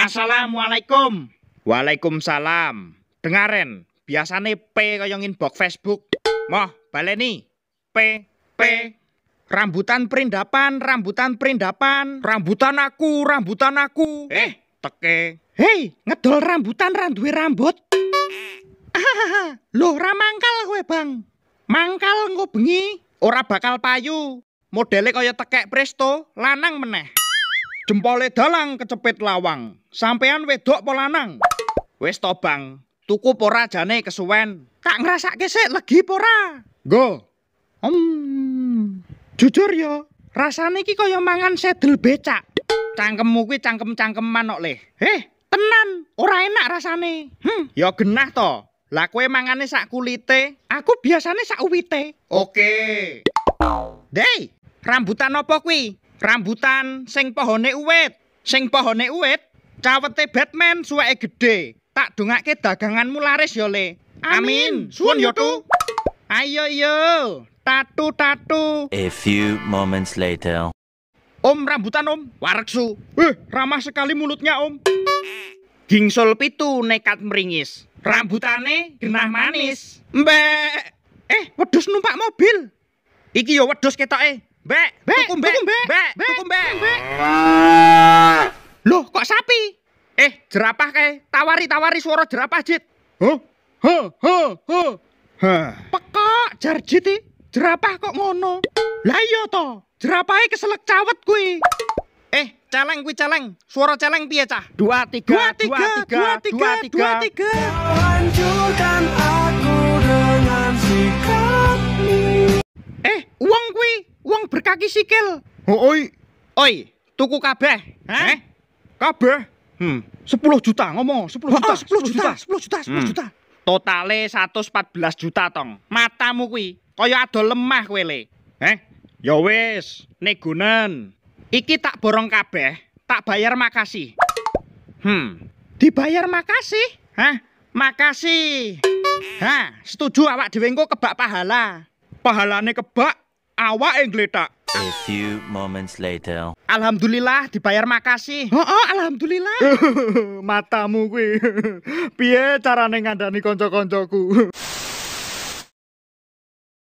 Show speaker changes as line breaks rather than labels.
Assalamualaikum. Waalaikumsalam. Dengaren, biasane P koyongin box Facebook. Moh, baleni. P P Rambutan perindapan, rambutan perindapan, rambutan aku, rambutan aku. Eh, teke. Hei, ngedol rambutan randuwe rambut. Loh, ra mangkal kowe, Bang. Mangkal engko bengi, ora bakal payu. Modele kaya tekek presto, lanang meneh. jempole dalang kecepit lawang sampean wedok polanang wis bang, tuku pora jane kesuwen tak ngrasake sik legi pora go hmm. jujur ya rasane iki kaya mangan sedel becak cangkemmu kuwi cangkem-cangkeman kok le heh tenan ora enak rasane hmm. ya genah to lah kowe mangane sak kulite aku biasane sak uwite oke okay. rambutan opo kuwi rambutan sing pohone uwit sing pohone uwit cawete Batman suwe gede tak dongake daganganmu laris yo le amin suwun yo tu ayo yo tatu tatu a few moments later Om rambutan om, wareksu. Eh, ramah sekali mulutnya om. Gingsul pitu nekat meringis. Rambutane genah manis. Mbak, eh wedus numpak mobil. Iki yo wedus ketoke. Be, be, tukum be, tukum be, be, be, tukum be. tukum be. Loh, kok sapi? Eh, jerapah kayak tawari-tawari suara jerapah, Jit. Huh? Huh, huh, huh. Huh. Pekok jar Jit Jerapah kok ngono. Lah iya to, jerapahe keselek cawet kui. Eh, celeng kui celeng. Suara celeng piye cah? Dua dua dua tiga, tiga, tiga, dua tiga. Dua, tiga. Dua, tiga. Dua, tiga. Hancurkan aku dengan sikap kaki sikil. Oh, oi. Oi, tuku kabeh. eh? Kabeh? Hmm. 10 juta ngomong, 10 juta. Oh, 10, 10 juta, 10 juta, 10 hmm. juta. Totale 114 juta tong. Matamu kuwi kaya ada lemah kowe le. Eh? Ya wis, negunan. Iki tak borong kabeh, tak bayar makasih. Hmm. Dibayar makasih? Hah? Makasih. Hah, setuju awak dhewe engko kebak pahala. Pahalane kebak, awak awake gletak. A few moments later. Alhamdulillah dibayar makasih. oh, oh, alhamdulillah. Matamu kuwi. Piye carane ngandani kanca-kancaku?